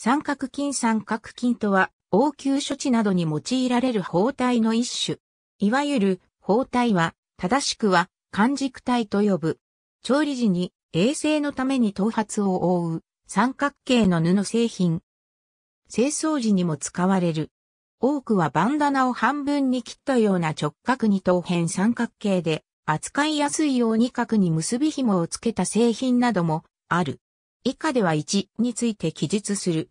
三角筋三角筋とは、応急処置などに用いられる包帯の一種。いわゆる、包帯は、正しくは、完軸体と呼ぶ。調理時に、衛生のために頭髪を覆う、三角形の布製品。清掃時にも使われる。多くはバンダナを半分に切ったような直角二等辺三角形で、扱いやすいように角に結び紐をつけた製品などもある。以下では1について記述する。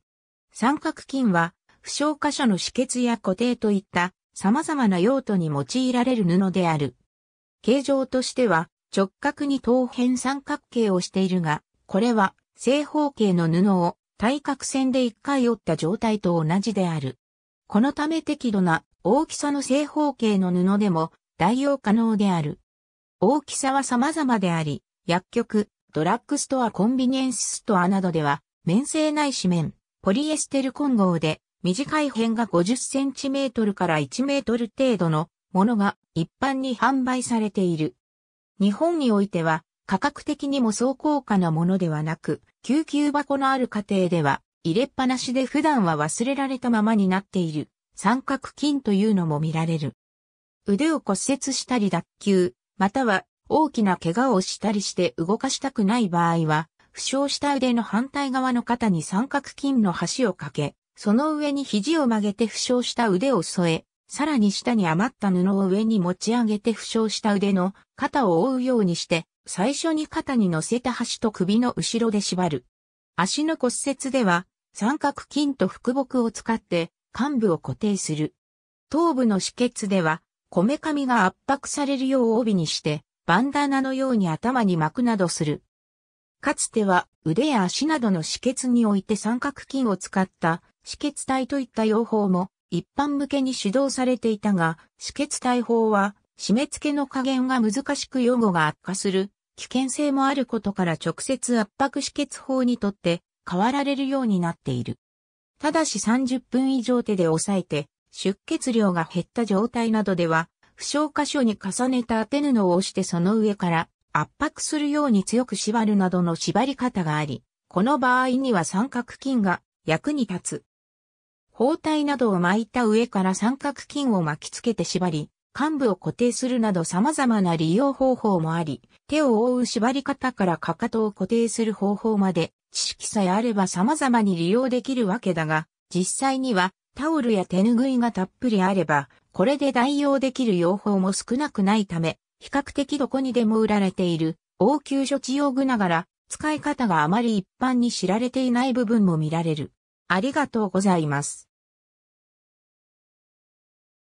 三角筋は、不傷箇所の止血や固定といった様々な用途に用いられる布である。形状としては、直角に等辺三角形をしているが、これは正方形の布を対角線で一回折った状態と同じである。このため適度な大きさの正方形の布でも代用可能である。大きさは様々であり、薬局、ドラッグストアコンビニエンスストアなどでは、綿製ないし綿、ポリエステル混合で、短い辺が50センチメートルから1メートル程度のものが一般に販売されている。日本においては、価格的にも総効高価なものではなく、救急箱のある家庭では、入れっぱなしで普段は忘れられたままになっている三角筋というのも見られる。腕を骨折したり脱臼、または大きな怪我をしたりして動かしたくない場合は、負傷した腕の反対側の肩に三角筋の端をかけ、その上に肘を曲げて負傷した腕を添え、さらに下に余った布を上に持ち上げて負傷した腕の肩を覆うようにして、最初に肩に乗せた端と首の後ろで縛る。足の骨折では、三角筋と腹木を使って患部を固定する。頭部の止血では、こめかみが圧迫されるよう帯にして、バンダナのように頭に巻くなどする。かつては腕や足などの止血において三角筋を使った止血体といった用法も一般向けに指導されていたが、止血体法は締め付けの加減が難しく用語が悪化する危険性もあることから直接圧迫止血法にとって変わられるようになっている。ただし30分以上手で抑えて出血量が減った状態などでは負傷箇所に重ねた当て布を押してその上から圧迫するように強く縛るなどの縛り方があり、この場合には三角筋が役に立つ。包帯などを巻いた上から三角筋を巻きつけて縛り、幹部を固定するなど様々な利用方法もあり、手を覆う縛り方からかかとを固定する方法まで、知識さえあれば様々に利用できるわけだが、実際にはタオルや手ぬぐいがたっぷりあれば、これで代用できる用法も少なくないため、比較的どこにでも売られている応急処置用具ながら、使い方があまり一般に知られていない部分も見られる。ありがとうございます。